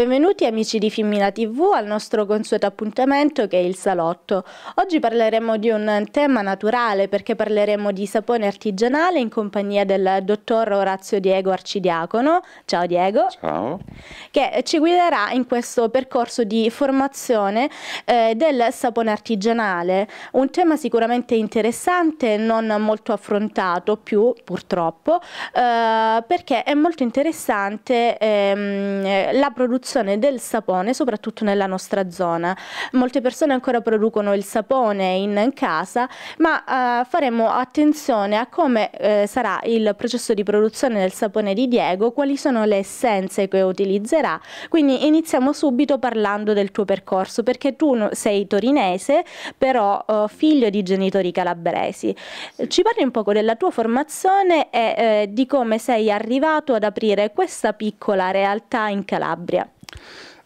Benvenuti amici di Fimmina TV al nostro consueto appuntamento che è il salotto. Oggi parleremo di un tema naturale perché parleremo di sapone artigianale in compagnia del dottor Orazio Diego Arcidiacono. Ciao Diego. Ciao. Che ci guiderà in questo percorso di formazione eh, del sapone artigianale, un tema sicuramente interessante, non molto affrontato più purtroppo, eh, perché è molto interessante ehm, la produzione produzione del sapone soprattutto nella nostra zona. Molte persone ancora producono il sapone in casa ma eh, faremo attenzione a come eh, sarà il processo di produzione del sapone di Diego, quali sono le essenze che utilizzerà, quindi iniziamo subito parlando del tuo percorso perché tu sei torinese però eh, figlio di genitori calabresi. Ci parli un poco della tua formazione e eh, di come sei arrivato ad aprire questa piccola realtà in Calabria.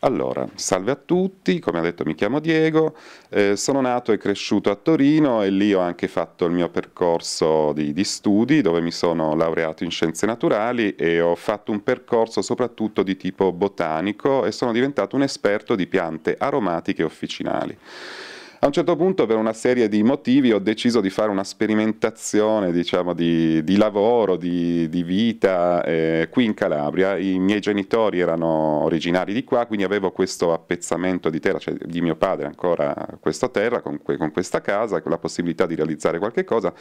Allora, salve a tutti, come ha detto mi chiamo Diego, eh, sono nato e cresciuto a Torino e lì ho anche fatto il mio percorso di, di, studi dove mi sono laureato in scienze naturali e ho fatto un percorso soprattutto di tipo botanico e sono diventato un esperto di piante aromatiche officinali. A un certo punto per una serie di motivi ho deciso di fare una sperimentazione diciamo, di, di lavoro, di, di vita eh, qui in Calabria. I miei genitori erano originari di qua, quindi avevo questo appezzamento di terra, cioè di mio padre ancora questa terra, con, que, con questa casa, con la possibilità di realizzare qualche cosa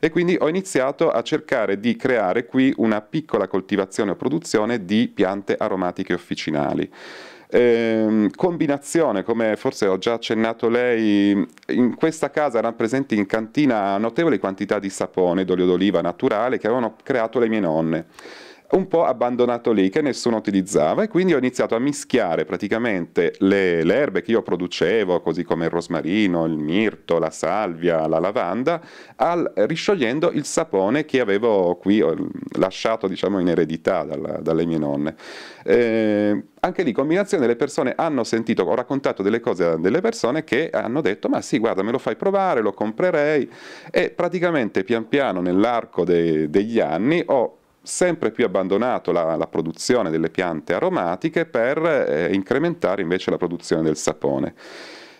e quindi ho iniziato a cercare di creare qui una piccola coltivazione o produzione di piante aromatiche officinali. Eh, combinazione, come forse ho già accennato lei, in questa casa erano presenti in cantina notevoli quantità di sapone d'olio d'oliva naturale che avevano creato le mie nonne un po' abbandonato lì, che nessuno utilizzava e quindi ho iniziato a mischiare praticamente le, le erbe che io producevo, così come il rosmarino, il mirto, la salvia, la lavanda, al, risciogliendo il sapone che avevo qui lasciato diciamo, in eredità dalla, dalle mie nonne. Eh, anche lì combinazione le persone hanno sentito, ho raccontato delle cose a delle persone che hanno detto ma sì guarda me lo fai provare, lo comprerei e praticamente pian piano nell'arco de, degli anni ho sempre più abbandonato la, la, produzione delle piante aromatiche per eh, incrementare invece la produzione del sapone.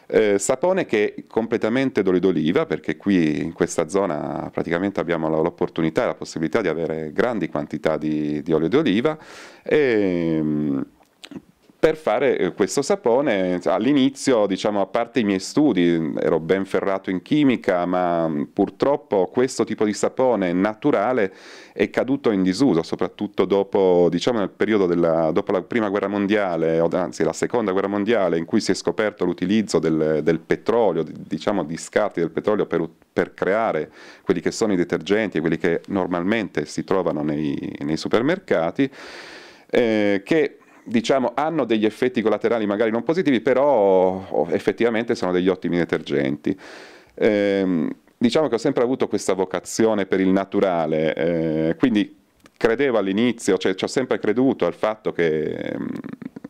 Eh, sapone che è completamente d'olio d'oliva, perché qui in questa zona praticamente abbiamo l'opportunità e la possibilità di avere grandi quantità di, di olio d'oliva. E, ehm, per fare eh, questo sapone. All'inizio, diciamo, a parte i miei studi, ero ben ferrato in chimica, ma mm, purtroppo questo tipo di sapone naturale è caduto in disuso, soprattutto dopo, diciamo, nel periodo della, dopo la prima guerra mondiale, anzi la seconda guerra mondiale, in cui si è scoperto l'utilizzo del, del petrolio, diciamo, di scarti del petrolio per, per, creare quelli che sono i detergenti e quelli che normalmente si trovano nei, nei supermercati, eh, che diciamo, hanno degli effetti collaterali magari non positivi, però oh, effettivamente sono degli ottimi detergenti. Ehm, diciamo che ho sempre avuto questa vocazione per il naturale, eh, quindi credevo all'inizio, cioè ci ho sempre creduto al fatto che ehm,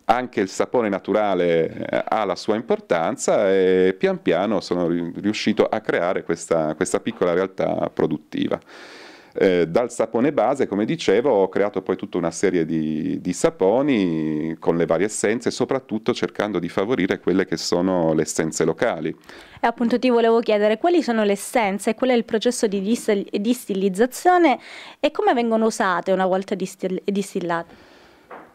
anche il sapone naturale eh, ha la sua importanza e pian piano sono riuscito a creare questa, questa piccola realtà produttiva. Eh, dal sapone base, come dicevo, ho creato poi tutta una serie di, di saponi con le varie essenze, soprattutto cercando di favorire quelle che sono le essenze locali. E appunto ti volevo chiedere quali sono le essenze, qual è il processo di distil- distillizzazione e come vengono usate una volta distil- distillate?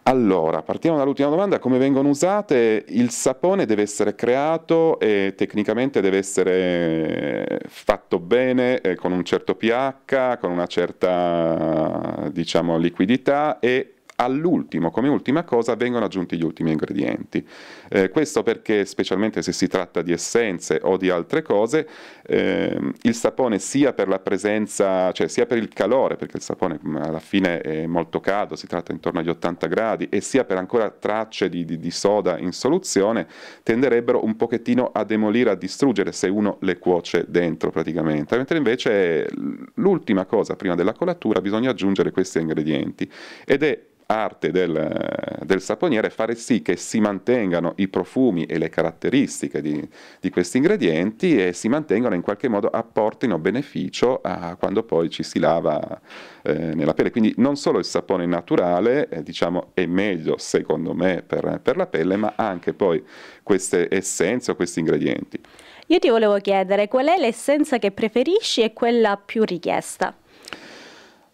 Allora, partiamo dall'ultima domanda, come vengono usate? Il sapone deve essere creato e tecnicamente deve essere eh, fatto bene eh, con un certo pH, con una certa diciamo, liquidità e all'ultimo, come ultima cosa, vengono aggiunti gli ultimi ingredienti. Eh, questo perché, specialmente se si tratta di essenze o di altre cose, ehm, il sapone sia per la presenza, cioè sia per il calore, perché il sapone mm, alla fine è molto caldo, si tratta intorno agli 80 gradi, e sia per ancora tracce di, di, di soda in soluzione, tenderebbero un pochettino a demolire, a distruggere se uno le cuoce dentro praticamente. Mentre invece l'ultima cosa prima della colatura bisogna aggiungere questi ingredienti ed è arte del, del saponiere fare sì che si mantengano i profumi e le caratteristiche di, di questi ingredienti e si mantengano in qualche modo apportino beneficio a quando poi ci si lava eh, nella pelle. Quindi non solo il sapone naturale eh, diciamo, è meglio secondo me per, per la pelle, ma anche poi queste essenze o questi ingredienti. Io ti volevo chiedere qual è l'essenza che preferisci e quella più richiesta?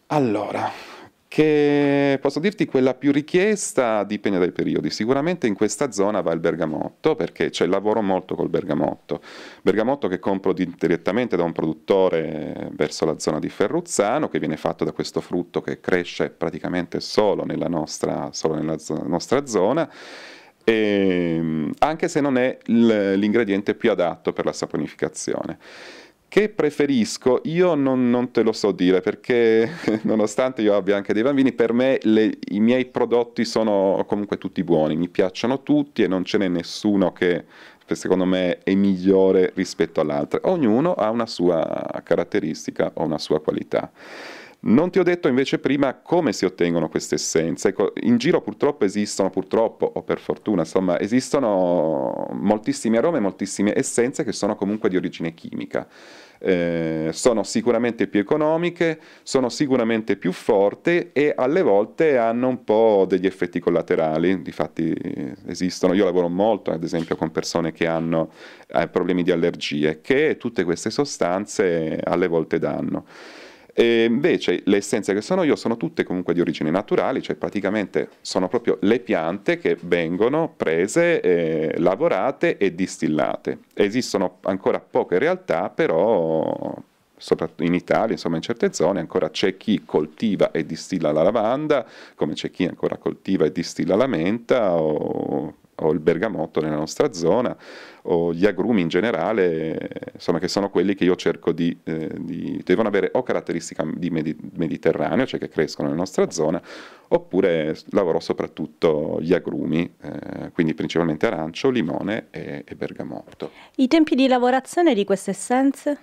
Allora, che posso dirti quella più richiesta dipende dai periodi. Sicuramente in questa zona va il bergamotto perché cioè, lavoro molto col bergamotto. Bergamotto che compro di, direttamente da un produttore verso la zona di Ferruzzano che viene fatto da questo frutto che cresce praticamente solo nella nostra, solo nella nostra zona. E, ehm, anche se non è l'ingrediente più adatto per la saponificazione. Che preferisco? Io non, non te lo so dire perché nonostante io abbia anche dei bambini, per me le, i miei prodotti sono comunque tutti buoni, mi piacciono tutti e non ce n'è nessuno che secondo me è migliore rispetto all'altro. Ognuno ha una sua caratteristica o una sua qualità. Non ti ho detto invece prima come si ottengono queste essenze. Ecco, in giro purtroppo esistono, purtroppo o per fortuna, insomma, esistono moltissimi aromi e moltissime essenze che sono comunque di origine chimica. Eh, sono sicuramente più economiche, sono sicuramente più forti e alle volte hanno un po' degli effetti collaterali, difatti eh, esistono, io lavoro molto ad esempio con persone che hanno eh, problemi di allergie che tutte queste sostanze alle volte danno. E invece le essenze che sono io sono tutte comunque di origine naturale, cioè praticamente sono proprio le piante che vengono prese, eh, lavorate e distillate. Esistono ancora poche realtà, però soprattutto in Italia, insomma in certe zone, ancora c'è chi coltiva e distilla la lavanda, come c'è chi ancora coltiva e distilla la menta, o o il bergamotto nella nostra zona o gli agrumi in generale, insomma che sono quelli che io cerco di, eh, di devono avere o caratteristica di mediterraneo, cioè che crescono nella nostra zona, oppure lavoro soprattutto gli agrumi, eh, quindi principalmente arancio, limone e, e bergamotto. I tempi di lavorazione di queste essenze?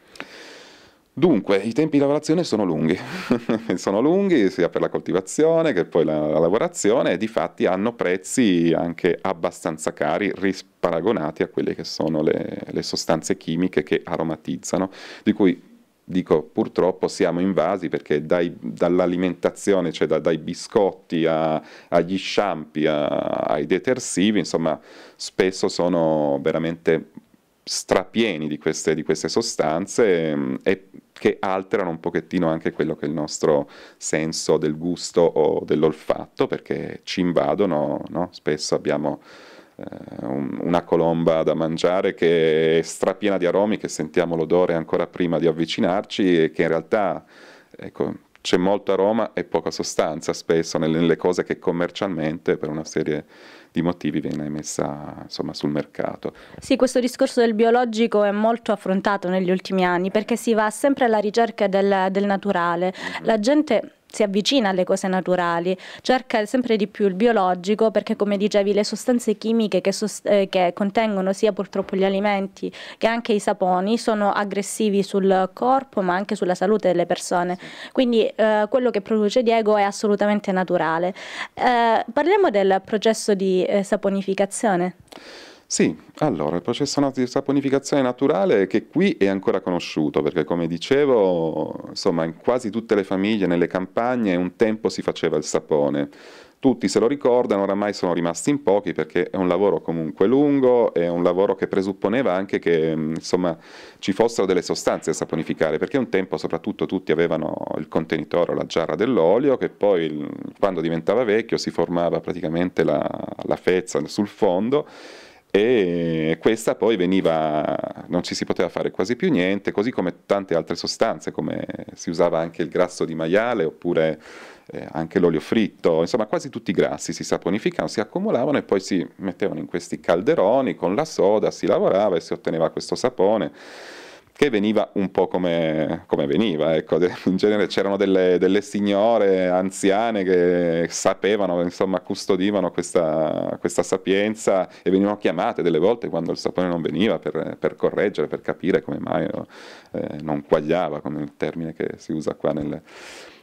Dunque, i tempi di lavorazione sono lunghi, sono lunghi sia per la coltivazione che poi la, la lavorazione e di fatti hanno prezzi anche abbastanza cari risparagonati a quelle che sono le, le sostanze chimiche che aromatizzano, di cui dico purtroppo siamo invasi perché dai, dall'alimentazione, cioè da, dai biscotti a, agli sciampi, ai detersivi, insomma spesso sono veramente strapieni di queste, di queste sostanze mm, e che alterano un pochettino anche quello che è il nostro senso del gusto o dell'olfatto, perché ci invadono, no? spesso abbiamo eh, un, una colomba da mangiare che è strapiena di aromi, che sentiamo l'odore ancora prima di avvicinarci e che in realtà ecco, c'è molto aroma e poca sostanza spesso nelle, nelle, cose che commercialmente per una serie di motivi viene messa insomma, sul mercato. Sì, questo discorso del biologico è molto affrontato negli ultimi anni perché si va sempre alla ricerca del, del naturale. Mm-hmm. La gente si avvicina alle cose naturali, cerca sempre di più il biologico perché come dicevi le sostanze chimiche che, sost eh, che contengono sia purtroppo gli alimenti che anche i saponi sono aggressivi sul corpo ma anche sulla salute delle persone, quindi eh, quello che produce Diego è assolutamente naturale. Eh, parliamo del processo di eh, saponificazione. Sì, allora il processo di saponificazione naturale che qui è ancora conosciuto perché come dicevo insomma in quasi tutte le famiglie nelle campagne un tempo si faceva il sapone. Tutti se lo ricordano, oramai sono rimasti in pochi perché è un lavoro comunque lungo, è un lavoro che presupponeva anche che mm, insomma, ci fossero delle sostanze da saponificare, perché un tempo soprattutto tutti avevano il contenitore o la giarra dell'olio che poi mm, quando diventava vecchio si formava praticamente la, la fezza sul fondo e questa poi veniva, non ci si poteva fare quasi più niente, così come tante altre sostanze, come si usava anche il grasso di maiale oppure eh, anche l'olio fritto, insomma quasi tutti i grassi si saponificavano, si accumulavano e poi si mettevano in questi calderoni con la soda, si lavorava e si otteneva questo sapone che veniva un po' come, come veniva, ecco. in genere c'erano delle, delle, signore anziane che sapevano, insomma custodivano questa, questa, sapienza e venivano chiamate delle volte quando il sapone non veniva per, per correggere, per capire come mai eh, non quagliava, come il termine che si usa qua nel...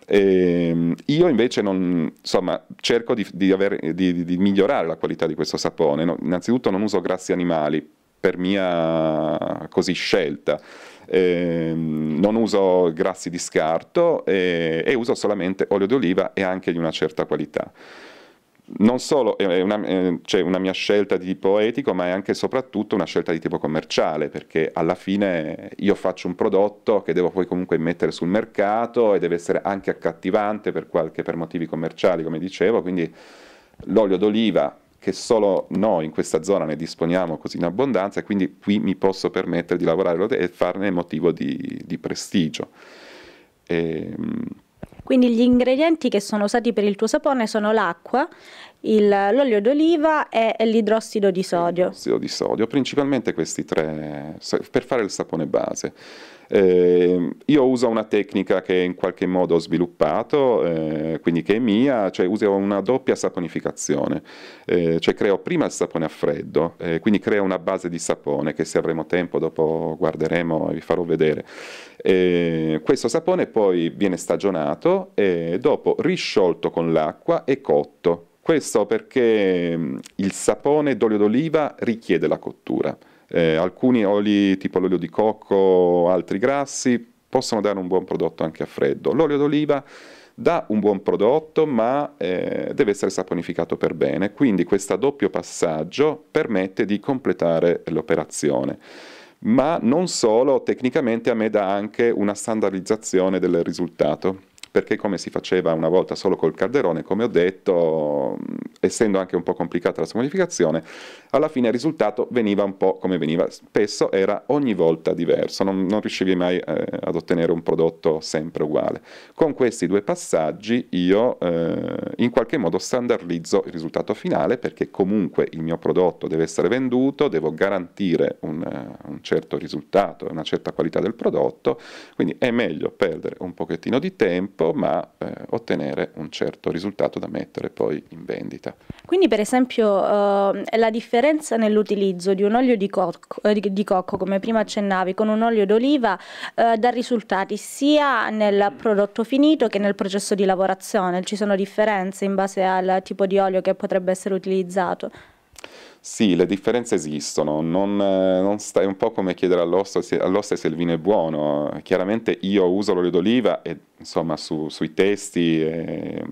E ehm, io invece non, insomma, cerco di, di, aver, di, di, migliorare la qualità di questo sapone. No, innanzitutto non uso grassi animali per mia così scelta eh, non uso grassi di scarto e, e uso solamente olio d'oliva e anche di una certa qualità non solo è una, cioè una, mia scelta di tipo etico, ma è anche e soprattutto una scelta di tipo commerciale, perché alla fine io faccio un prodotto che devo poi comunque mettere sul mercato e deve essere anche accattivante per, qualche, per motivi commerciali, come dicevo, quindi l'olio d'oliva che solo noi in questa zona ne disponiamo così in abbondanza e quindi qui mi posso permettere di lavorare e farne motivo di, di prestigio. E, ehm, quindi gli ingredienti che sono usati per il tuo sapone sono l'acqua, il, l'olio d'oliva e l'idrossido di sodio. L'idrossido di sodio, principalmente questi tre, per fare il sapone base. Eh, io uso una tecnica che in qualche modo ho sviluppato, eh, quindi che è mia, cioè uso una doppia saponificazione, eh, cioè creo prima il sapone a freddo, eh, quindi creo una base di sapone che se avremo tempo dopo guarderemo e vi farò vedere. Ehm, questo sapone poi viene stagionato e dopo risciolto con l'acqua e cotto. Questo perché mm, il sapone d'olio d'oliva richiede la cottura. Eh, alcuni oli tipo l'olio di cocco, altri grassi, possono dare un buon prodotto anche a freddo. L'olio d'oliva dà un buon prodotto ma eh, deve essere saponificato per bene, quindi questo doppio passaggio permette di completare l'operazione. Ma non solo, tecnicamente a me dà anche una standardizzazione del risultato, perché come si faceva una volta solo col calderone, come ho detto, essendo anche un po' complicata la sua modificazione, alla fine il risultato veniva un po' come veniva, spesso era ogni volta diverso, non, non riuscivi mai eh, ad ottenere un prodotto sempre uguale. Con questi due passaggi io eh, in qualche modo standardizzo il risultato finale perché comunque il mio prodotto deve essere venduto, devo garantire un, eh, un certo risultato, una certa qualità del prodotto, quindi è meglio perdere un pochettino di tempo ma eh, ottenere un certo risultato da mettere poi in vendita. Quindi per esempio eh, la differenza nell'utilizzo di un olio di, cocco, eh, di cocco, come prima accennavi, con un olio d'oliva eh, dà risultati sia nel prodotto finito che nel processo di lavorazione? Ci sono differenze in base al tipo di olio che potrebbe essere utilizzato? Sì, le differenze esistono, non, eh, non sta, è un po' come chiedere all'osso se, all'osso se il vino è buono. Chiaramente io uso l'olio d'oliva e insomma su, sui testi è, ehm,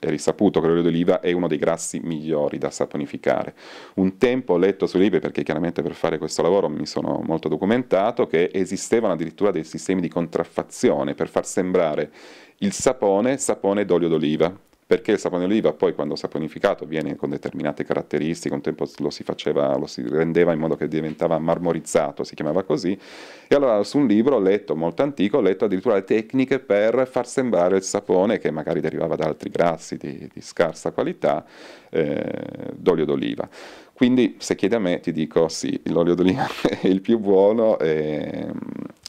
è, risaputo che l'olio d'oliva è uno dei grassi migliori da saponificare. Un tempo ho letto su libri, perché chiaramente per fare questo lavoro mi sono molto documentato, che esistevano addirittura dei sistemi di contraffazione per far sembrare il sapone sapone d'olio d'oliva perché il sapone oliva poi quando saponificato viene con determinate caratteristiche, un tempo lo si faceva, lo si rendeva in modo che diventava marmorizzato, si chiamava così, e allora su un libro ho letto molto antico, ho letto addirittura le tecniche per far sembrare il sapone che magari derivava da altri grassi di, di scarsa qualità, eh, d'olio d'oliva. Quindi se chiedi a me ti dico sì, l'olio d'oliva è il più buono ehm,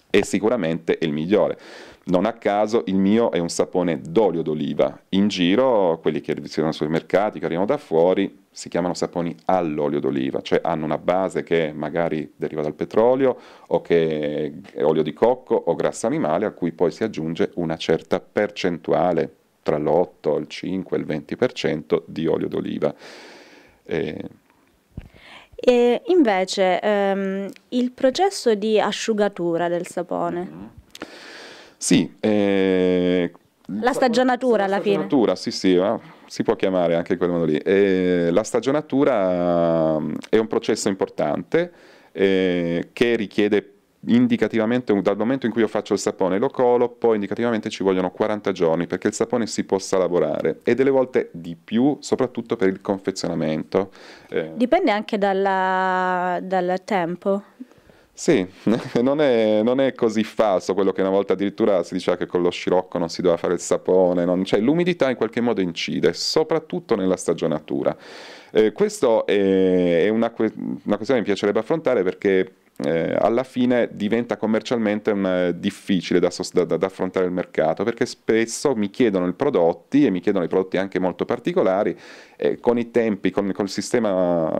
e sicuramente è il migliore non a caso il mio è un sapone d'olio d'oliva. In giro quelli che si sono sui mercati, che arrivano da fuori, si chiamano saponi all'olio d'oliva, cioè hanno una base che magari deriva dal petrolio o che è olio di cocco o grasso animale a cui poi si aggiunge una certa percentuale, tra l'8, il 5 il 20% di olio d'oliva. Eh, e invece ehm, il processo di asciugatura del sapone. Mm. Sì. Eh, la stagionatura alla fine. La stagionatura, sì, sì, eh, si può chiamare anche in quel modo lì. Eh, la stagionatura mm, è un processo importante eh, che richiede indicativamente, dal momento in cui io faccio il sapone lo colo, poi indicativamente ci vogliono 40 giorni perché il sapone si possa lavorare e delle volte di più, soprattutto per il confezionamento. Eh, Dipende anche dalla, dal tempo sì, non è, non è, così falso quello che una volta addirittura si diceva che con lo scirocco non si doveva fare il sapone, non, cioè l'umidità in qualche modo incide, soprattutto nella stagionatura. Eh, Questa è, è una, una questione che mi piacerebbe affrontare perché eh, alla fine diventa commercialmente un, eh, difficile da, da, da, affrontare il mercato perché spesso mi chiedono i prodotti e mi chiedono i prodotti anche molto particolari e con i tempi, con, con, sistema,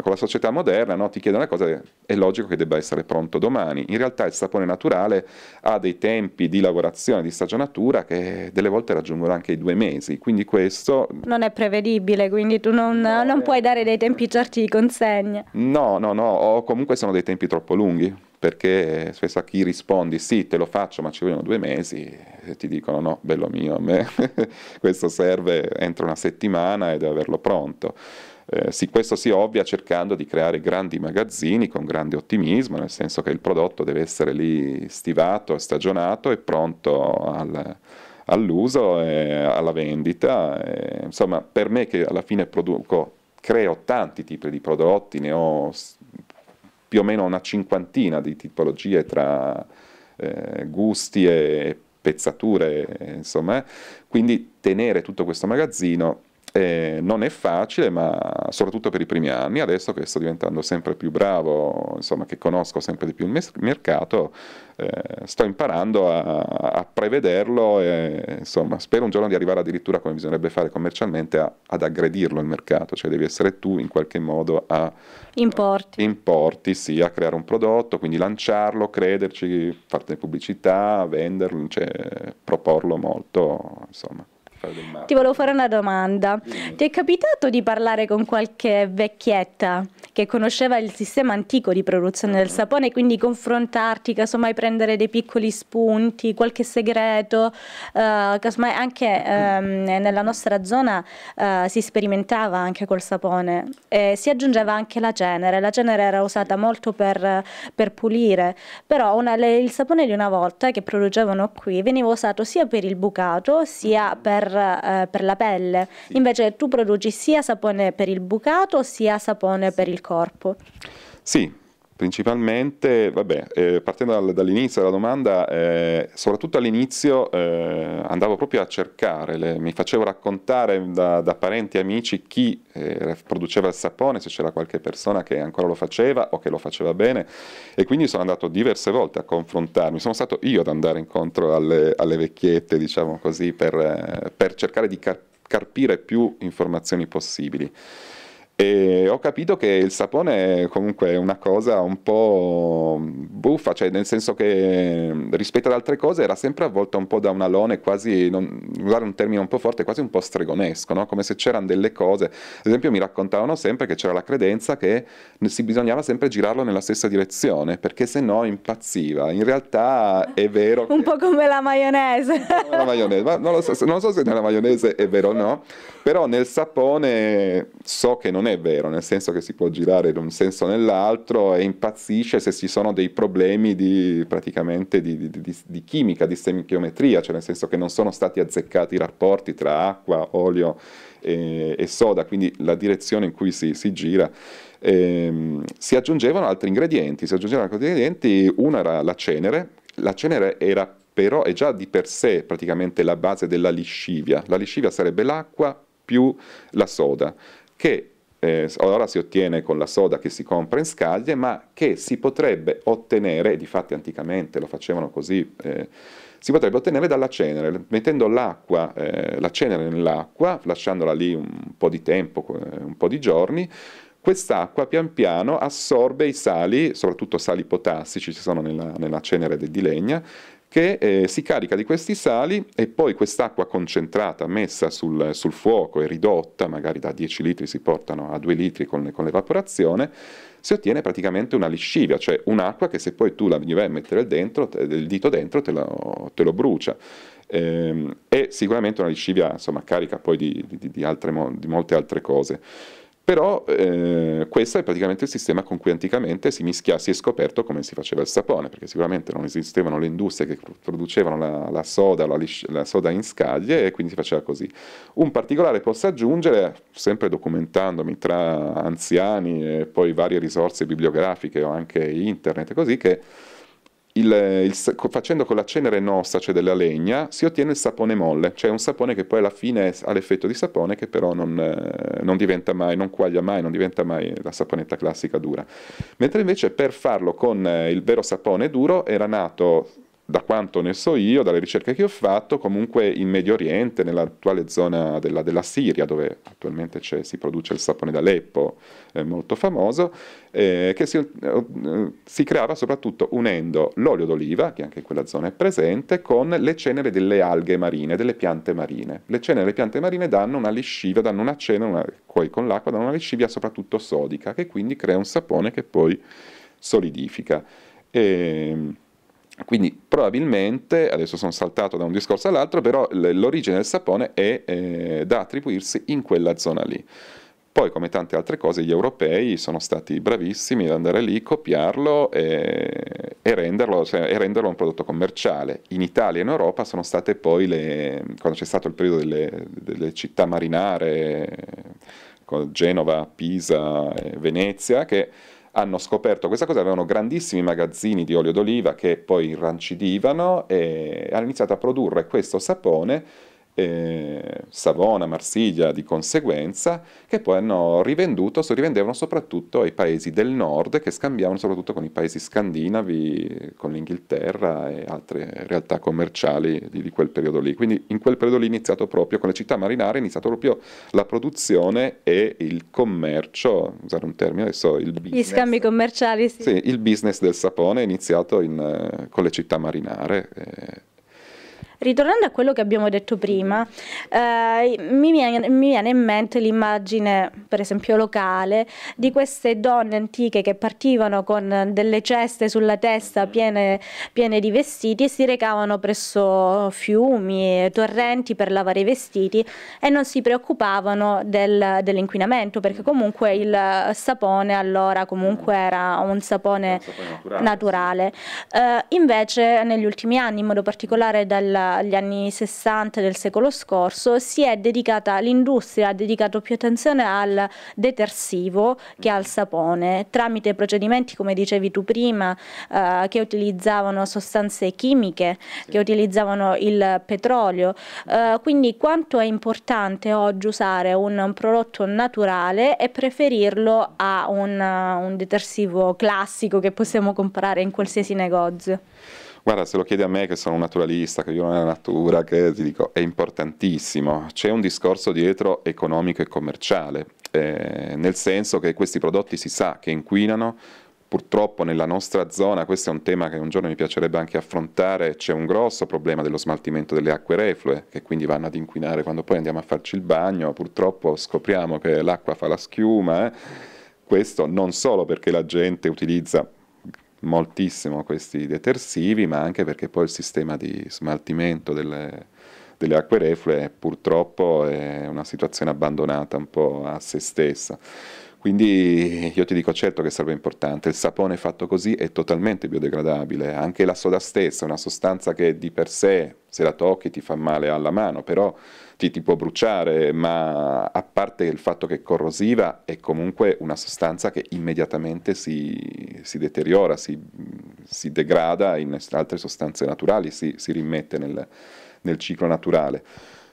con la società moderna, no? ti chiedono una cosa, è logico che debba essere pronto domani. In realtà il sapone naturale ha dei tempi di lavorazione, di stagionatura che delle volte raggiungono anche i due mesi, quindi questo... Non è prevedibile, quindi tu non, no, non eh. puoi dare dei tempi certi di consegna. No, no, no, o comunque sono dei tempi troppo lunghi perché eh, spesso a chi rispondi sì, te lo faccio, ma ci vogliono due mesi, ti dicono no, bello mio, a me questo serve entro una settimana e devo averlo pronto. Eh, sì, questo si ovvia cercando di creare grandi magazzini con grande ottimismo, nel senso che il prodotto deve essere lì stivato, stagionato e pronto al, all'uso e alla vendita. E, eh, insomma, per me che alla fine produco, creo tanti tipi di prodotti, ne ho più o meno una cinquantina di tipologie tra eh, gusti e pezzature, insomma, quindi tenere tutto questo magazzino eh, non è facile, ma soprattutto per i primi anni, adesso che sto diventando sempre più bravo, insomma che conosco sempre di più il mes- mercato, eh, sto imparando a, a prevederlo e insomma, spero un giorno di arrivare addirittura come bisognerebbe fare commercialmente a, ad aggredirlo il mercato, cioè devi essere tu in qualche modo a importi, importi sì, a creare un prodotto, quindi lanciarlo, crederci, farne pubblicità, venderlo, cioè, proporlo molto, insomma. Ti volevo fare una domanda. Dimmi. Ti è capitato di parlare con qualche vecchietta che conosceva il sistema antico di produzione mm-hmm. del mm. sapone, quindi confrontarti, casomai prendere dei piccoli spunti, qualche segreto, uh, casomai anche um, nella nostra zona uh, si sperimentava anche col sapone e si aggiungeva anche la cenere, la cenere era usata molto per, per pulire, però una, le, il sapone di una volta che producevano qui veniva usato sia per il bucato sia mm. per eh, per la pelle. Sì. Invece tu produci sia sapone per il bucato sia sapone per il corpo. Sì, Principalmente, vabbè, eh, partendo dal, dall'inizio della domanda, eh, soprattutto all'inizio eh, andavo proprio a cercare, le, mi facevo raccontare da, da parenti e amici chi eh, produceva il sapone, se c'era qualche persona che ancora lo faceva o che lo faceva bene e quindi sono andato diverse volte a confrontarmi, sono stato io ad andare incontro alle, alle vecchiette, diciamo così, per, eh, per cercare di car- carpire più informazioni possibili. E ho capito che il sapone è comunque una cosa un po' buffa, cioè nel senso che rispetto ad altre cose era sempre avvolta un po' da un alone quasi, non, usare un termine un po' forte, quasi un po' stregonesco, no? come se c'erano delle cose. Ad esempio mi raccontavano sempre che c'era la credenza che si bisognava sempre girarlo nella stessa direzione, perché se no impazziva. In realtà è vero... un po' come la maionese. la maionese, ma non, so, non so se nella maionese è vero o no, però nel sapone so che non non è vero, nel senso che si può girare in un senso o nell'altro e impazzisce se ci sono dei problemi di, praticamente di, di, di chimica, di semichiometria, cioè nel senso che non sono stati azzeccati i rapporti tra acqua, olio e, e soda, quindi la direzione in cui si, si gira. Ehm, si aggiungevano altri ingredienti, si aggiungevano altri ingredienti, uno era la cenere, la cenere era però è già di per sé praticamente la base della liscivia. La liscivia sarebbe l'acqua più la soda, che eh, ora si ottiene con la soda che si compra in scaglie, ma che si potrebbe ottenere, di fatti anticamente lo facevano così, eh, si potrebbe ottenere dalla cenere, mettendo eh, la cenere nell'acqua, lasciandola lì un po' di tempo, eh, un po' di giorni, quest'acqua pian piano assorbe i sali, soprattutto sali potassici, ci sono nella, nella cenere di legna, che eh, si carica di questi sali e poi quest'acqua concentrata messa sul, sul, fuoco e ridotta, magari da 10 litri si portano a 2 litri con, con l'evaporazione, si ottiene praticamente una liscivia, cioè un'acqua che se poi tu la vai a mettere dentro, te, il dito dentro te lo, te lo brucia. Eh, è sicuramente una liscivia insomma, carica poi di, di, di, altre, di molte altre cose. Però eh, questo è praticamente il sistema con cui anticamente si, mischia, si è scoperto come si faceva il sapone, perché sicuramente non esistevano le industrie che producevano la, la soda, la, la soda in scaglie e quindi si faceva così. Un particolare posso aggiungere, sempre documentandomi tra anziani e poi varie risorse bibliografiche o anche internet e così, che il, il, facendo con la cenere nostra, cioè della legna, si ottiene il sapone molle, cioè un sapone che poi alla fine ha l'effetto di sapone che però non, eh, non diventa mai, non quaglia mai, non diventa mai la saponetta classica dura. Mentre invece per farlo con eh, il vero sapone duro era nato da quanto ne so io, dalle ricerche che ho fatto, comunque in Medio Oriente, nell'attuale zona della, della Siria, dove attualmente si produce il sapone d'Aleppo, eh, molto famoso, eh, che si, eh, si, creava soprattutto unendo l'olio d'oliva, che anche in quella zona è presente, con le cenere delle alghe marine, delle piante marine. Le cenere delle piante marine danno una liscivia, danno una cena, una, poi con l'acqua, danno una liscivia soprattutto sodica, che quindi crea un sapone che poi solidifica. E, ehm, quindi probabilmente, adesso sono saltato da un discorso all'altro, però l'origine del sapone è eh, da attribuirsi in quella zona lì. Poi, come tante altre cose, gli europei sono stati bravissimi ad andare lì, copiarlo e, e, renderlo, cioè, e renderlo, un prodotto commerciale. In Italia e in Europa sono state poi, le, quando c'è stato il periodo delle, delle città marinare, Genova, Pisa, Venezia, che hanno scoperto questa cosa, avevano grandissimi magazzini di olio d'oliva che poi rancidivano e hanno iniziato a produrre questo sapone eh, Savona, Marsiglia di conseguenza, che poi hanno rivenduto, so, rivendevano soprattutto ai paesi del nord che scambiavano soprattutto con i paesi scandinavi, con l'Inghilterra e altre realtà commerciali di, di quel periodo lì. Quindi in quel periodo lì è iniziato proprio con le città marinare, è iniziato proprio la produzione e il commercio, usare un termine adesso, il business. Gli scambi commerciali, sì. sì il business del sapone è iniziato in, eh, con le città marinare. Eh, Ritornando a quello che abbiamo detto prima, eh, mi, viene, mi, viene, in mente l'immagine, per esempio, locale di queste donne antiche che partivano con delle ceste sulla testa piene, piene di vestiti e si recavano presso fiumi, e torrenti per lavare i vestiti e non si preoccupavano del, dell'inquinamento perché comunque il sapone allora comunque era un sapone, un sapone naturale. naturale. Eh, invece negli ultimi anni, in modo particolare dal dagli anni 60 del secolo scorso, si è dedicata, l'industria ha dedicato più attenzione al detersivo che al sapone, tramite procedimenti, come dicevi tu prima, eh, che utilizzavano sostanze chimiche, sì. che utilizzavano il petrolio. Eh, quindi quanto è importante oggi usare un, un prodotto naturale e preferirlo a un, un detersivo classico che possiamo comprare in qualsiasi negozio? Guarda, se lo chiedi a me che sono un naturalista, che vivo nella natura, che ti dico, è importantissimo. C'è un discorso dietro economico e commerciale, eh, nel senso che questi prodotti si sa che inquinano, purtroppo nella nostra zona, questo è un tema che un giorno mi piacerebbe anche affrontare, c'è un grosso problema dello smaltimento delle acque reflue, che quindi vanno ad inquinare quando poi andiamo a farci il bagno, purtroppo scopriamo che l'acqua fa la schiuma, eh. questo non solo perché la gente utilizza moltissimo questi detersivi, ma anche perché poi il sistema di smaltimento delle, delle acque reflue purtroppo è una situazione abbandonata un po' a se stessa. Quindi io ti dico certo che sarebbe importante, il sapone fatto così è totalmente biodegradabile, anche la soda stessa, una sostanza che di per sé se la tocchi ti fa male alla mano, però ti, ti può bruciare, ma a parte il fatto che è corrosiva è comunque una sostanza che immediatamente si, si deteriora, si, si, degrada in altre sostanze naturali, si, si rimette nel, nel ciclo naturale.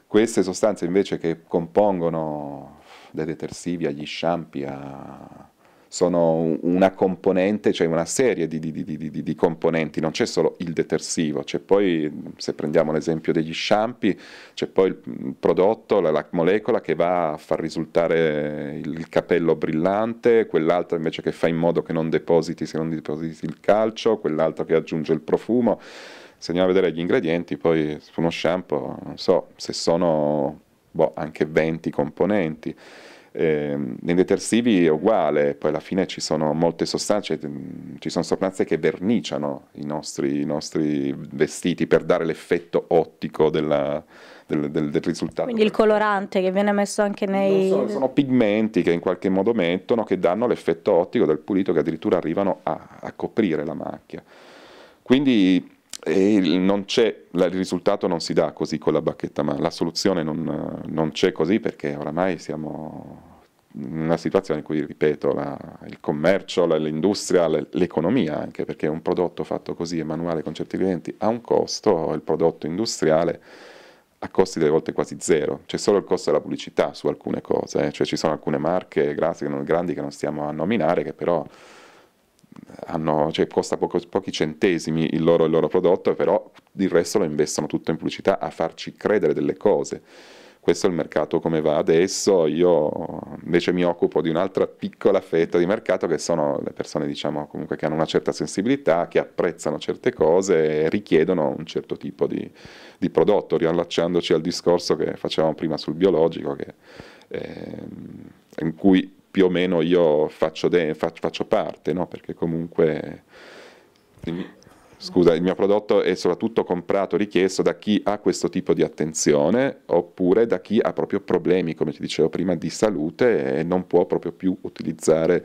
Queste sostanze invece che compongono dai detersivi agli sciampi a... sono una componente, cioè una serie di, di, di, di componenti, non c'è solo il detersivo, c'è poi, se prendiamo l'esempio degli sciampi, c'è poi il prodotto, la, la molecola che va a far risultare il capello brillante, quell'altra invece che fa in modo che non depositi se non depositi il calcio, quell'altro che aggiunge il profumo se andiamo a vedere gli ingredienti, poi su uno shampoo, non so se sono boh, anche 20 componenti. Eh, nei detersivi è uguale, poi alla fine ci sono molte sostanze, ehm, ci sono sostanze che verniciano i nostri, i nostri vestiti per dare l'effetto ottico della, del, del, del, risultato. Quindi il colorante che viene messo anche nei... So, sono pigmenti che in qualche modo mettono, che danno l'effetto ottico del pulito che addirittura arrivano a, a coprire la macchia. Quindi e il, la, il, risultato non si dà così con la bacchetta, ma la soluzione non, non c'è così perché oramai siamo in una situazione in cui, ripeto, la, il commercio, la, l'industria, l'economia anche, perché un prodotto fatto così e manuale con certi clienti ha un costo, il prodotto industriale a costi delle volte quasi zero, c'è solo il costo della pubblicità su alcune cose, eh? cioè ci sono alcune marche grandi che non stiamo a nominare che però hanno, cioè costa poco, pochi centesimi il loro, il loro prodotto, però il resto lo investono tutto in pubblicità a farci credere delle cose questo è il mercato come va adesso, io invece mi occupo di un'altra piccola fetta di mercato che sono le persone diciamo comunque che hanno una certa sensibilità, che apprezzano certe cose e richiedono un certo tipo di, di prodotto, riallacciandoci al discorso che facevamo prima sul biologico, che, eh, in cui più o meno io faccio, de, faccio parte, no? perché comunque scusa, il mio prodotto è soprattutto comprato, richiesto da chi ha questo tipo di attenzione oppure da chi ha proprio problemi, come ti dicevo prima, di salute e non può proprio più utilizzare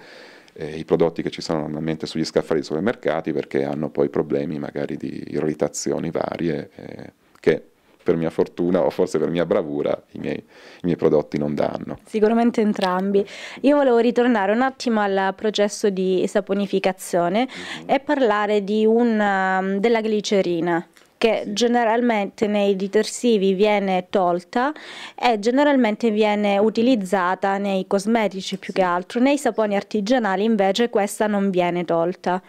eh, i prodotti che ci sono normalmente sugli scaffali dei supermercati perché hanno poi problemi magari di irritazioni varie eh, che per mia fortuna o forse per mia bravura i miei, i miei prodotti non danno. Sicuramente entrambi. Io volevo ritornare un attimo al processo di saponificazione mm-hmm. e parlare un, um, della glicerina che generalmente nei detersivi viene tolta e generalmente viene utilizzata nei cosmetici più che altro, nei saponi artigianali invece questa non viene tolta.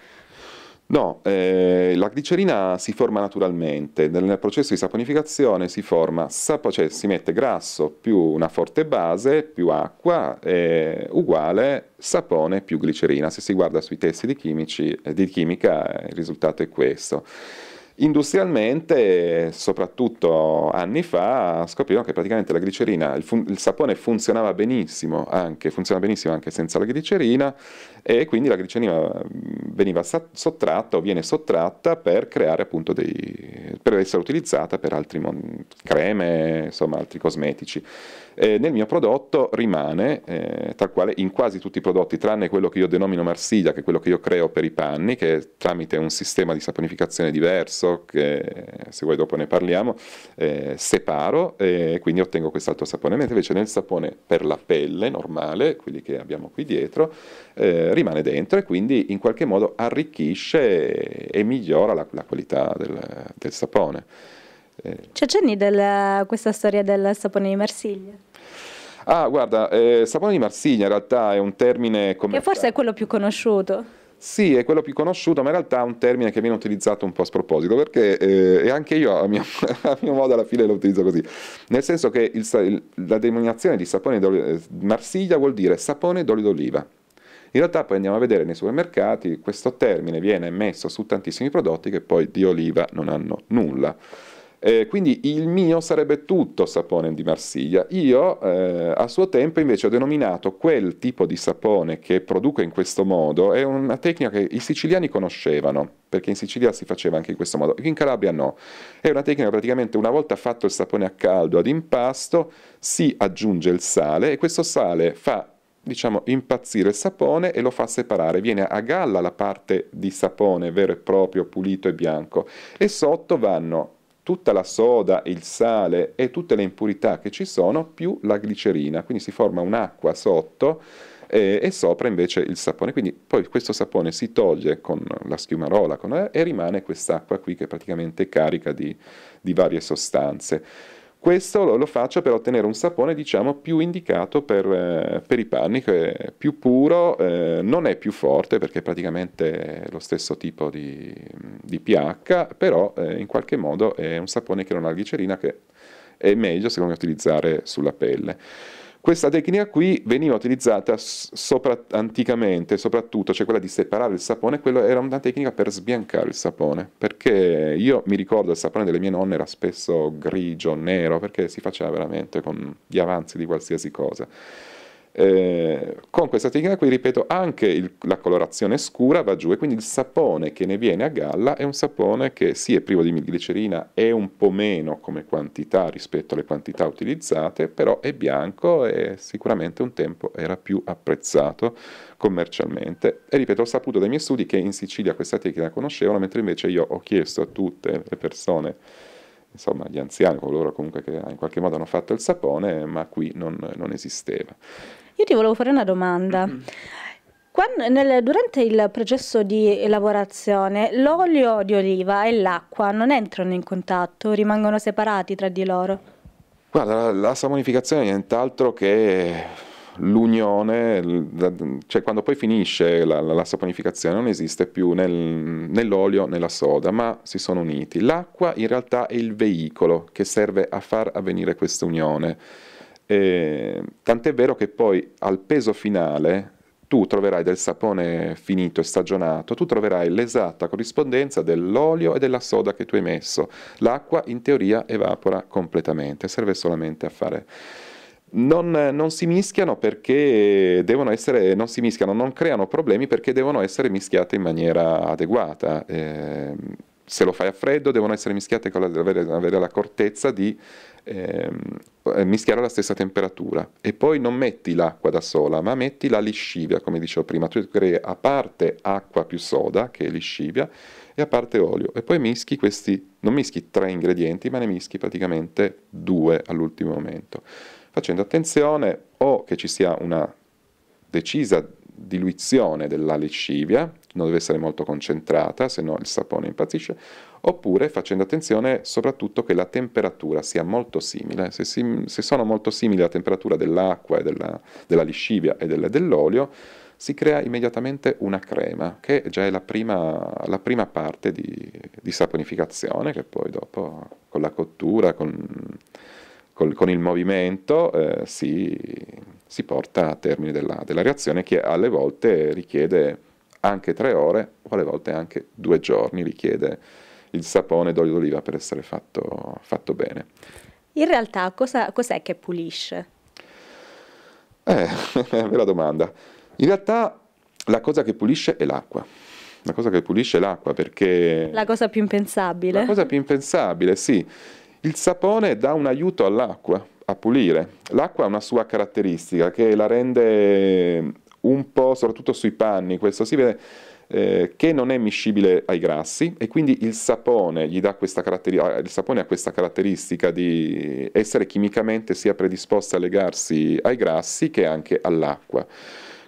No, eh, la glicerina si forma naturalmente, nel processo di saponificazione si forma, sapo, cioè si mette grasso più una forte base più acqua eh, uguale sapone più glicerina. Se si guarda sui testi di, chimici, eh, di chimica il risultato è questo. Industrialmente, soprattutto anni fa, scoprirono che praticamente la glicerina, il, fun- il sapone funzionava benissimo anche, funziona benissimo anche senza la glicerina e quindi la glicerina veniva sa- sottratta o viene sottratta per creare appunto dei, per essere utilizzata per altre mon- creme, insomma altri cosmetici eh, nel mio prodotto rimane, eh, tal quale in quasi tutti i prodotti, tranne quello che io denomino marsiglia, che è quello che io creo per i panni, che tramite un sistema di saponificazione diverso, che eh, se vuoi dopo ne parliamo, eh, separo e quindi ottengo quest'altro sapone. Mentre invece nel sapone per la pelle normale, quelli che abbiamo qui dietro, eh, rimane dentro e quindi in qualche modo arricchisce e, e migliora la, la qualità del, del sapone. Eh. Ci accenni a questa storia del sapone di Marsiglia? Ah, guarda, eh, sapone di Marsiglia in realtà è un termine commerciale. Che forse è quello più conosciuto. Sì, è quello più conosciuto, ma in realtà è un termine che viene utilizzato un po' a sproposito, perché eh, anche io a mio, a mio, modo alla fine lo utilizzo così, nel senso che il, il, la denominazione di sapone di eh, Marsiglia vuol dire sapone d'olio d'oliva. In realtà poi andiamo a vedere nei supermercati, questo termine viene messo su tantissimi prodotti che poi di oliva non hanno nulla. Eh, quindi il mio sarebbe tutto sapone di Marsiglia. Io eh, a suo tempo invece ho denominato quel tipo di sapone che produco in questo modo, è una tecnica che i siciliani conoscevano, perché in Sicilia si faceva anche in questo modo, in Calabria no. È una tecnica praticamente una volta fatto il sapone a caldo ad impasto si aggiunge il sale e questo sale fa diciamo, impazzire il sapone e lo fa separare, viene a galla la parte di sapone vero e proprio, pulito e bianco e sotto vanno tutta la soda, il sale e tutte le impurità che ci sono più la glicerina, quindi si forma un'acqua sotto eh, e, sopra invece il sapone. Quindi poi questo sapone si toglie con la schiumarola con, e rimane quest'acqua qui che è praticamente carica di, di varie sostanze. Questo lo, lo faccio per ottenere un sapone diciamo più indicato per, eh, per i panni, che è più puro, eh, non è più forte perché è praticamente lo stesso tipo di, di pH, però eh, in qualche modo è un sapone che non ha glicerina che è meglio secondo me utilizzare sulla pelle. Questa tecnica qui veniva utilizzata sopra, anticamente, soprattutto, cioè quella di separare il sapone, quella era una tecnica per sbiancare il sapone, perché io mi ricordo il sapone delle mie nonne era spesso grigio, nero, perché si faceva veramente con gli avanzi di qualsiasi cosa. Eh, con questa tecnica qui, ripeto, anche il, la colorazione scura va giù e quindi il sapone che ne viene a galla è un sapone che sì è privo di glicerina, è un po' meno come quantità rispetto alle quantità utilizzate, però è bianco e sicuramente un tempo era più apprezzato commercialmente. E ripeto, ho saputo dai miei studi che in Sicilia questa tecnica conoscevano, mentre invece io ho chiesto a tutte le persone insomma, gli anziani, coloro comunque che in qualche modo hanno fatto il sapone, ma qui non, non esisteva. Io ti volevo fare una domanda. Mm-hmm. Quando, nel, durante il processo di lavorazione, l'olio di oliva e l'acqua non entrano in contatto, rimangono separati tra di loro? Guarda, la, la salmonificazione è nient'altro che l'unione, cioè quando poi finisce la, la, la saponificazione non esiste più nel, nell'olio, nella soda, ma si sono uniti. L'acqua in realtà è il veicolo che serve a far avvenire questa unione eh, tant'è vero che poi al peso finale tu troverai del sapone finito e stagionato, tu troverai l'esatta corrispondenza dell'olio e della soda che tu hai messo. L'acqua in teoria evapora completamente, serve solamente a fare... Non, non, si mischiano perché devono essere, non si mischiano, non creano problemi perché devono essere mischiate in maniera adeguata. Eh, se lo fai a freddo devono essere mischiate con la, avere, avere l'accortezza di ehm, eh, mischiare alla stessa temperatura e poi non metti l'acqua da sola ma metti la liscivia come dicevo prima tu crei a parte acqua più soda che è liscivia e a parte olio e poi mischi questi non mischi tre ingredienti ma ne mischi praticamente due all'ultimo momento facendo attenzione o che ci sia una decisa diluizione della liscivia non deve essere molto concentrata, se no il sapone impazzisce, oppure facendo attenzione soprattutto che la temperatura sia molto simile, se, si, se sono molto simili la temperatura dell'acqua e della, della liscivia e del, dell'olio, si crea immediatamente una crema, che già è la prima, la prima parte di, di, saponificazione, che poi dopo con la cottura, con, con, con il movimento, eh, si, si, porta a termine della, della reazione che alle volte richiede anche tre ore, o alle volte anche due giorni, richiede il sapone d'olio d'oliva per essere fatto, fatto bene. In realtà cosa, cos'è che pulisce? Eh, bella domanda. In realtà la cosa che pulisce è l'acqua. La cosa che pulisce è l'acqua perché... La cosa più impensabile. La cosa più impensabile, sì. Il sapone dà un aiuto all'acqua a pulire. L'acqua ha una sua caratteristica che la rende un po' soprattutto sui panni, questo si vede, eh, che non è miscibile ai grassi e quindi il sapone, ah, il sapone, ha questa caratteristica di essere chimicamente sia predisposto a legarsi ai grassi che anche all'acqua.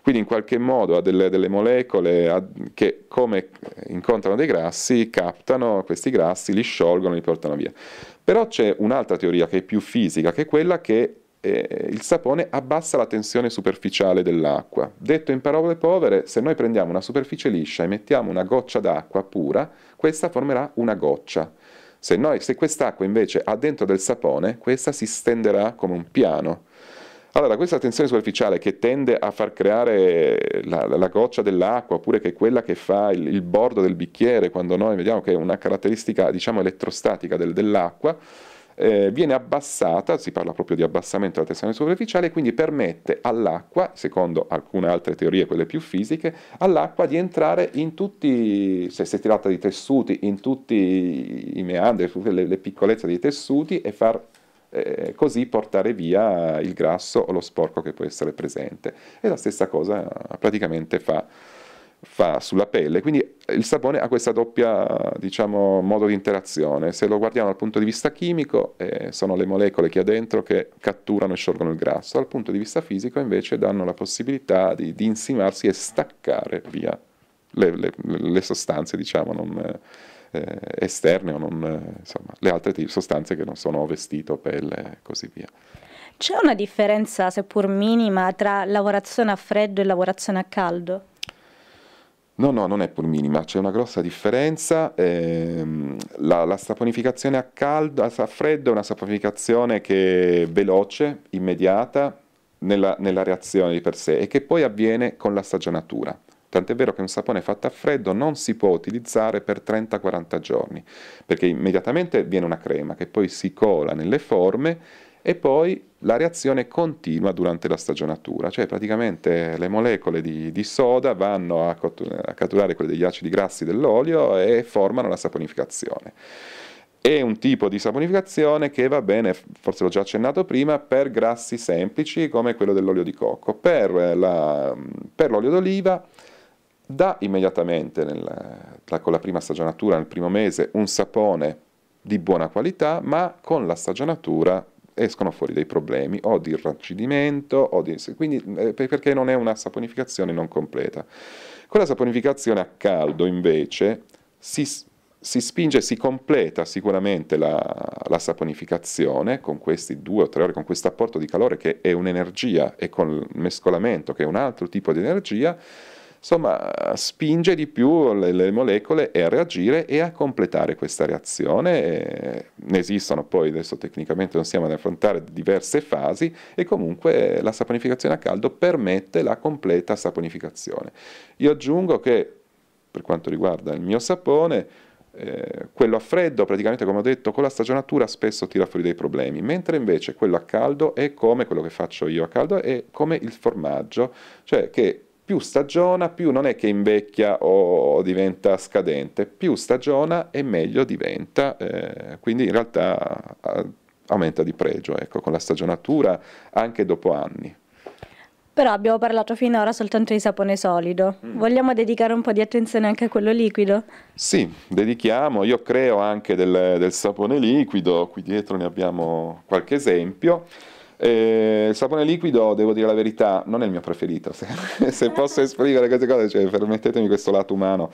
Quindi in qualche modo ha delle, delle molecole che come incontrano dei grassi, captano questi grassi, li sciolgono e li portano via. Però c'è un'altra teoria che è più fisica, che è quella che eh, il sapone abbassa la tensione superficiale dell'acqua. Detto in parole povere, se noi prendiamo una superficie liscia e mettiamo una goccia d'acqua pura, questa formerà una goccia. Se, noi, se quest'acqua invece ha dentro del sapone, questa si stenderà come un piano. Allora, questa tensione superficiale che tende a far creare la, la goccia dell'acqua, oppure che è quella che fa il, il, bordo del bicchiere, quando noi vediamo che è una caratteristica, diciamo, elettrostatica del, dell'acqua, eh, viene abbassata, si parla proprio di abbassamento della tensione superficiale, quindi permette all'acqua, secondo alcune altre teorie, quelle più fisiche, all'acqua di entrare in tutti, se si tratta di tessuti, in tutti i meandri, tutte le, le piccolezze dei tessuti e far eh, così portare via il grasso o lo sporco che può essere presente. E la stessa cosa praticamente fa fa sulla pelle, quindi il sapone ha questa doppia diciamo, modo di interazione, se lo guardiamo dal punto di vista chimico eh, sono le molecole che ha dentro che catturano e sciolgono il grasso, dal punto di vista fisico invece danno la possibilità di, di insimarsi e staccare via le, le, le sostanze diciamo, non, eh, esterne o non, insomma, le altre sostanze che non sono vestito, pelle e così via. C'è una differenza, seppur minima, tra lavorazione a freddo e lavorazione a caldo? No, no, non è pur minima, c'è una grossa differenza. Ehm, la, la, saponificazione a, caldo, a freddo è una saponificazione che è veloce, immediata nella, nella reazione di per sé e che poi avviene con la stagionatura. Tant'è vero che un sapone fatto a freddo non si può utilizzare per 30-40 giorni, perché immediatamente viene una crema che poi si cola nelle forme e poi la reazione continua durante la stagionatura, cioè praticamente le molecole di, di soda vanno a, a catturare quelle degli acidi grassi dell'olio e formano la saponificazione. È un tipo di saponificazione che va bene, forse l'ho già accennato prima, per grassi semplici come quello dell'olio di cocco. Per, l'olio d'oliva dà immediatamente nel, con la prima stagionatura, nel primo mese, un sapone di buona qualità, ma con la stagionatura escono fuori dei problemi o di irraggilimento, o di, quindi, eh, perché non è una saponificazione non completa. Con la saponificazione a caldo invece si, si spinge, si completa sicuramente la, la saponificazione con questi due o tre ore, con questo apporto di calore che è un'energia e con il mescolamento che è un altro tipo di energia insomma spinge di più le, le molecole a reagire e a completare questa reazione. E ne esistono poi, adesso tecnicamente non stiamo ad affrontare diverse fasi e comunque la saponificazione a caldo permette la completa saponificazione. Io aggiungo che per quanto riguarda il mio sapone, eh, quello a freddo, praticamente come ho detto, con la stagionatura spesso tira fuori dei problemi, mentre invece quello a caldo è come quello che faccio io a caldo, è come il formaggio, cioè che più stagiona, più non è che invecchia o diventa scadente, più stagiona e meglio diventa, eh, quindi in realtà eh, aumenta di pregio ecco, con la stagionatura anche dopo anni. Però abbiamo parlato finora soltanto di sapone solido. Mm. Vogliamo dedicare un po' di attenzione anche a quello liquido? Sì, dedichiamo. Io creo anche del, del sapone liquido, qui dietro ne abbiamo qualche esempio. E eh, il sapone liquido, devo dire la verità, non è il mio preferito. Se, se posso esprimere queste cose, cioè, permettetemi questo lato umano.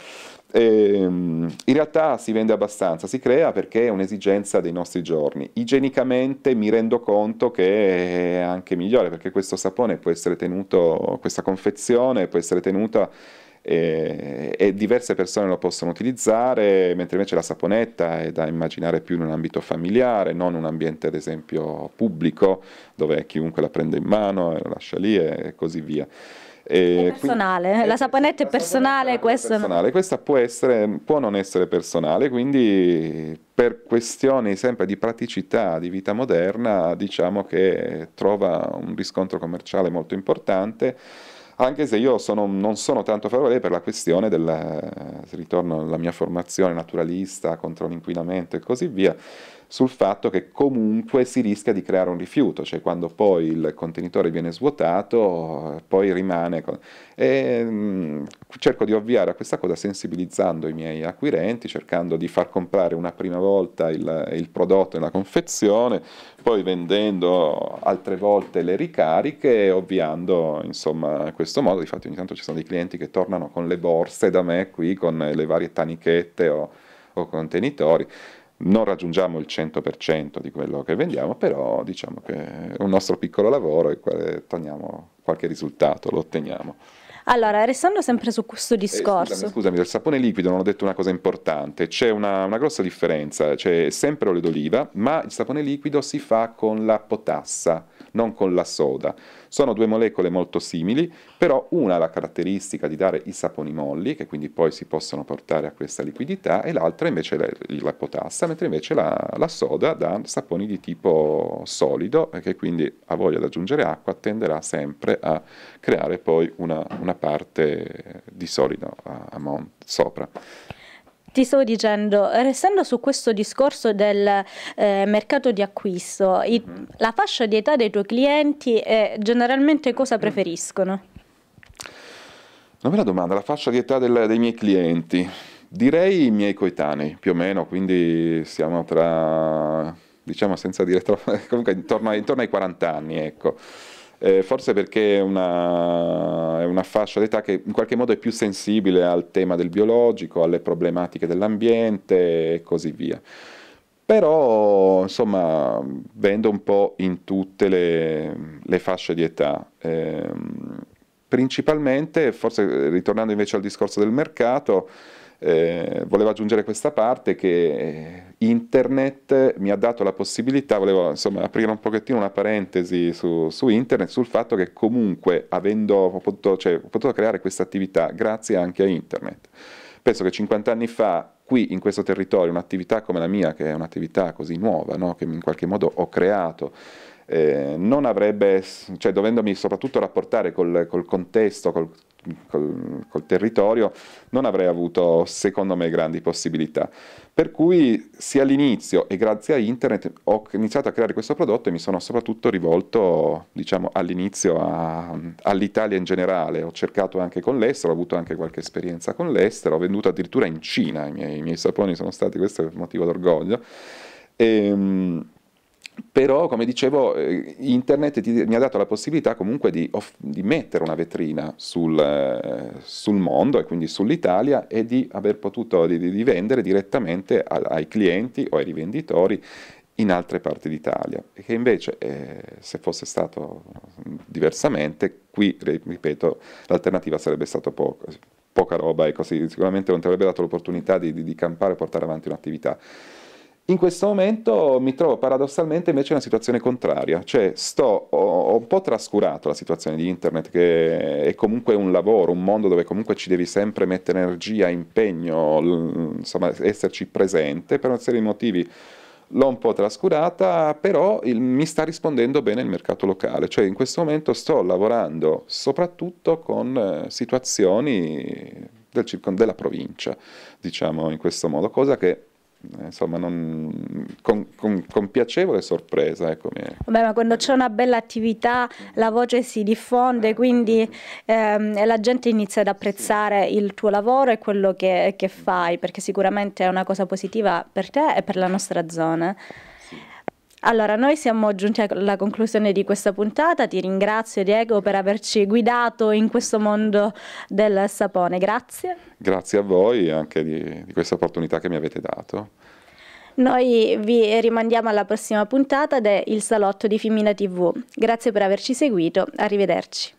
E, ehm, in realtà si vende abbastanza, si crea perché è un'esigenza dei nostri giorni. Igienicamente mi rendo conto che è anche migliore perché questo sapone può essere tenuto, questa confezione può essere tenuta e, eh, e, diverse persone lo possono utilizzare, mentre invece la saponetta è da immaginare più in un ambito familiare, non un ambiente ad esempio pubblico, dove chiunque la prende in mano e la lascia lì e così via. E è personale, quindi, la saponetta è, personale, questo personale. No. questa può, essere, può non essere personale, quindi per questioni sempre di praticità di vita moderna diciamo che trova un riscontro commerciale molto importante anche se io sono, non sono tanto favorevole per la questione del, eh, ritorno alla mia formazione naturalista contro l'inquinamento e così via, sul fatto che comunque si rischia di creare un rifiuto, cioè quando poi il contenitore viene svuotato, poi rimane. Con... E, mh, mm, cerco di ovviare a questa cosa sensibilizzando i miei acquirenti, cercando di far comprare una prima volta il, il prodotto la confezione, poi vendendo altre volte le ricariche, ovviando insomma questo modo. Difatti, ogni tanto ci sono dei clienti che tornano con le borse da me qui con le varie tanichette o, o contenitori non raggiungiamo il 100% di quello che vendiamo, però diciamo che è un nostro piccolo lavoro e quale qualche risultato, lo otteniamo. Allora, restando sempre su questo discorso. Eh, scusami, scusami, del sapone liquido non ho detto una cosa importante, c'è una, una grossa differenza, c'è sempre olio d'oliva, ma il sapone liquido si fa con la potassa, non con la soda. Sono due molecole molto simili, però una ha la caratteristica di dare i saponi molli, che quindi poi si possono portare a questa liquidità, e l'altra invece la, la potassa, mentre invece la, la soda dà saponi di tipo solido, che quindi a voglia di aggiungere acqua, tenderà sempre a creare poi una, una parte di solido a, a monte, sopra ti stavo dicendo, restando su questo discorso del eh, mercato di acquisto, i, mm-hmm. la fascia di età dei tuoi clienti è generalmente cosa mm-hmm. preferiscono? Una bella domanda, la fascia di età del, dei miei clienti, direi i miei coetanei più o meno, quindi siamo tra, diciamo senza dire troppo, comunque intorno, intorno ai 40 anni, ecco eh, forse perché è una, è una fascia d'età che in qualche modo è più sensibile al tema del biologico, alle problematiche dell'ambiente e così via però insomma vendo un po' in tutte le, le fasce di età. Eh, principalmente, forse ritornando invece al discorso del mercato, eh, volevo aggiungere questa parte che eh, internet mi ha dato la possibilità, volevo insomma aprire un pochettino una parentesi su, su internet, sul fatto che comunque avendo potuto, cioè, ho potuto creare questa attività grazie anche a internet. Penso che 50 anni fa qui in questo territorio un'attività come la mia, che è un'attività così nuova, no? che in qualche modo ho creato, eh, non avrebbe, cioè dovendomi soprattutto rapportare col, col contesto, col, col, col territorio, non avrei avuto secondo me grandi possibilità. Per cui sia all'inizio e grazie a internet ho iniziato a creare questo prodotto e mi sono soprattutto rivolto diciamo, all'inizio a, all'Italia in generale, ho cercato anche con l'estero, ho avuto anche qualche esperienza con l'estero, ho venduto addirittura in Cina, i miei, i miei saponi sono stati, questo è il motivo d'orgoglio. E, ehm, però, come dicevo, eh, internet ti, mi ha dato la possibilità comunque di, off, di mettere una vetrina sul, eh, sul, mondo e quindi sull'Italia e di aver potuto di, di vendere direttamente a, ai clienti o ai rivenditori in altre parti d'Italia, E che invece eh, se fosse stato mm, diversamente, qui ripeto, l'alternativa sarebbe stata poco, poca roba e così sicuramente non ti avrebbe dato l'opportunità di, di, di campare e portare avanti un'attività. In questo momento mi trovo paradossalmente invece in una situazione contraria, cioè sto, ho, ho, un po' trascurato la situazione di internet che è comunque un lavoro, un mondo dove comunque ci devi sempre mettere energia, impegno, insomma esserci presente per una serie di motivi l'ho un po' trascurata, però il, mi sta rispondendo bene il mercato locale, cioè in questo momento sto lavorando soprattutto con eh, situazioni del, della provincia, diciamo in questo modo, cosa che insomma, non, con, con, con, piacevole sorpresa. Ecco, Vabbè, ma quando c'è una bella attività la voce si diffonde, eh, quindi eh, ehm, la gente inizia ad apprezzare il tuo lavoro e quello che, che fai, perché sicuramente è una cosa positiva per te e per la nostra zona. Allora, noi siamo giunti alla conclusione di questa puntata. Ti ringrazio Diego per averci guidato in questo mondo del sapone. Grazie. Grazie a voi anche di, di questa opportunità che mi avete dato. Noi vi rimandiamo alla prossima puntata del Salotto di Femmina TV. Grazie per averci seguito. Arrivederci.